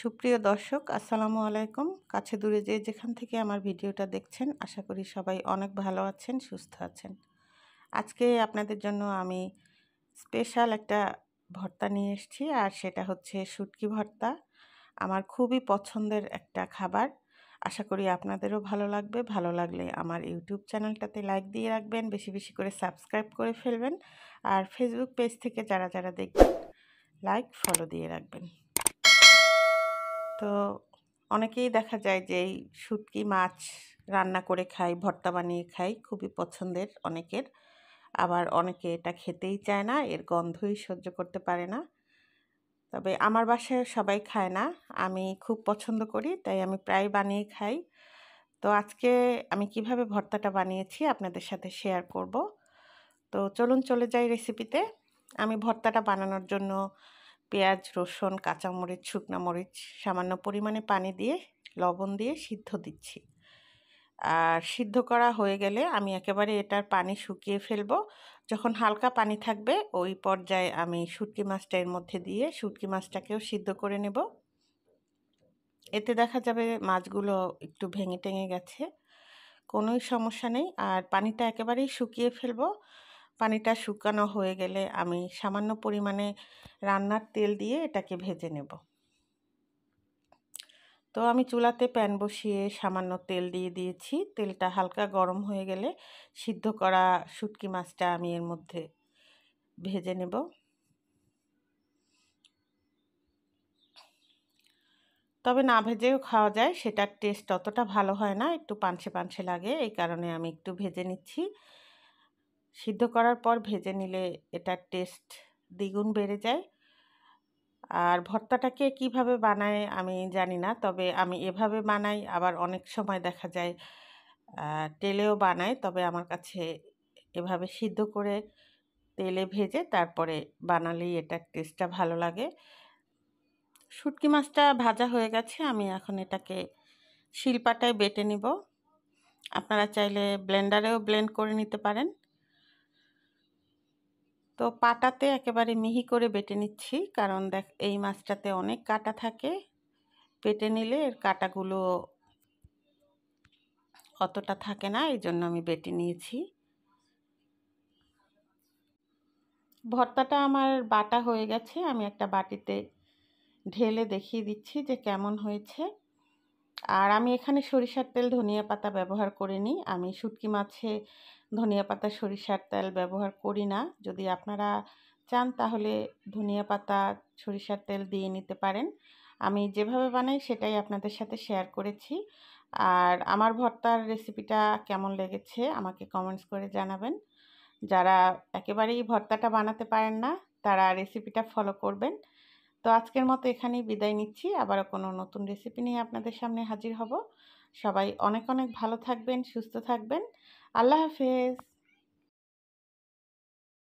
সুপ্রিয় দর্শক আসসালামু আলাইকুম কাছে দূরে যে যেখান থেকে আমার ভিডিওটা দেখছেন আশা করি সবাই অনেক ভালো আছেন সুস্থ আছেন আজকে আপনাদের জন্য আমি স্পেশাল একটা ভর্তা নিয়ে এসেছি আর সেটা হচ্ছে শুটকি ভর্তা আমার খুবই পছন্দের একটা খাবার আশা করি আপনাদেরও ভালো লাগবে ভালো লাগলে আমার ইউটিউব চ্যানেলটাতে লাইক দিয়ে রাখবেন বেশি বেশি করে সাবস্ক্রাইব করে ফেলবেন আর ফেসবুক পেজ থেকে যারা যারা দেখবেন লাইক ফলো দিয়ে রাখবেন তো অনেকেই দেখা যায় যে এই শুটকি মাছ রান্না করে খাই ভর্তা বানিয়ে খাই খুবই পছন্দের অনেকের আবার অনেকে এটা খেতেই চায় না এর গন্ধই সহ্য করতে পারে না তবে আমার বাসায় সবাই খায় না আমি খুব পছন্দ করি তাই আমি প্রায় বানিয়ে খাই তো আজকে আমি কিভাবে ভর্তাটা বানিয়েছি আপনাদের সাথে শেয়ার করব তো চলুন চলে যাই রেসিপিতে আমি ভর্তাটা বানানোর জন্য পেঁয়াজ রসুন কাঁচামরিচ শুকনো মরিচ সামান্য পরিমাণে পানি দিয়ে লবণ দিয়ে সিদ্ধ দিচ্ছি আর সিদ্ধ করা হয়ে গেলে আমি একেবারে এটার পানি শুকিয়ে ফেলব যখন হালকা পানি থাকবে ওই পর্যায়ে আমি শুটকি মাছটা এর মধ্যে দিয়ে শুটকি মাছটাকেও সিদ্ধ করে নেব এতে দেখা যাবে মাছগুলো একটু ভেঙে টেঙে গেছে কোনোই সমস্যা নেই আর পানিটা একেবারেই শুকিয়ে ফেলবো পানিটা শুকানো হয়ে গেলে আমি সামান্য পরিমাণে রান্নার তেল দিয়ে এটাকে ভেজে নেব তো আমি চুলাতে প্যান বসিয়ে সামান্য তেল দিয়ে দিয়েছি তেলটা হালকা গরম হয়ে গেলে সিদ্ধ করা শুটকি মাছটা আমি এর মধ্যে ভেজে নেব তবে না ভেজেও খাওয়া যায় সেটার টেস্ট অতটা ভালো হয় না একটু পানসে পানসে লাগে এই কারণে আমি একটু ভেজে নিচ্ছি সিদ্ধ করার পর ভেজে নিলে এটার টেস্ট দ্বিগুণ বেড়ে যায় আর ভর্তাটাকে কিভাবে বানায় আমি জানি না তবে আমি এভাবে বানাই আবার অনেক সময় দেখা যায় তেলেও বানাই তবে আমার কাছে এভাবে সিদ্ধ করে তেলে ভেজে তারপরে বানালেই এটার টেস্টটা ভালো লাগে শুটকি মাছটা ভাজা হয়ে গেছে আমি এখন এটাকে শিলপাটায় বেটে নিব আপনারা চাইলে ব্লেন্ডারেও ব্লেন্ড করে নিতে পারেন তো পাটাতে একেবারে মিহি করে বেটে নিচ্ছি কারণ দেখ এই মাছটাতে অনেক কাটা থাকে বেটে নিলে এর কাটাগুলো অতটা থাকে না এই জন্য আমি বেটে নিয়েছি ভর্তাটা আমার বাটা হয়ে গেছে আমি একটা বাটিতে ঢেলে দেখিয়ে দিচ্ছি যে কেমন হয়েছে আর আমি এখানে সরিষার তেল ধনিয়া পাতা ব্যবহার করিনি আমি শুটকি মাছে ধনিয়া পাতা সরিষার তেল ব্যবহার করি না যদি আপনারা চান তাহলে ধনিয়া পাতা সরিষার তেল দিয়ে নিতে পারেন আমি যেভাবে বানাই সেটাই আপনাদের সাথে শেয়ার করেছি আর আমার ভর্তার রেসিপিটা কেমন লেগেছে আমাকে কমেন্টস করে জানাবেন যারা একেবারেই ভর্তাটা বানাতে পারেন না তারা রেসিপিটা ফলো করবেন তো আজকের মতো এখানেই বিদায় নিচ্ছি আবারও কোনো নতুন রেসিপি নিয়ে আপনাদের সামনে হাজির হব সবাই অনেক অনেক ভালো থাকবেন সুস্থ থাকবেন আল্লাহ হাফেজ